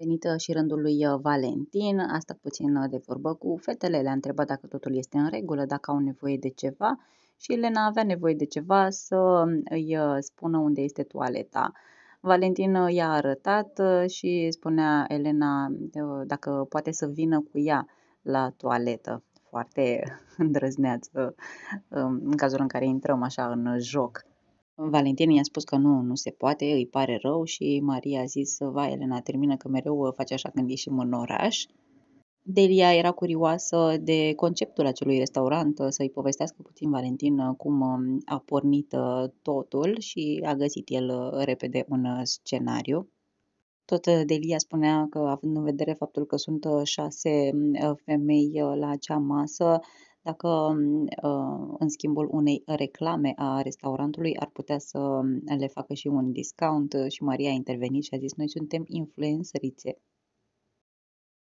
venită și rândul lui uh, Valentin, a stat puțin uh, de vorbă cu fetele, le-a întrebat dacă totul este în regulă, dacă au nevoie de ceva și Elena avea nevoie de ceva să mm, îi uh, spună unde este toaleta. Valentin i-a arătat și spunea Elena dacă poate să vină cu ea la toaletă. Foarte îndrăzneață în cazul în care intrăm așa în joc. Valentin i-a spus că nu, nu se poate, îi pare rău și Maria a zis, va Elena, termină că mereu face așa când ieșim în oraș. Delia era curioasă de conceptul acelui restaurant, să-i povestească puțin Valentin uh, cum um, a pornit uh, totul și a găsit el uh, repede un scenariu. Tot uh, Delia spunea că, având în vedere faptul că sunt uh, șase mm, uh, femei la acea masă, dacă mm, în schimbul unei reclame a restaurantului ar putea să mm, le facă și un discount și Maria a intervenit și a zis noi suntem influențărițe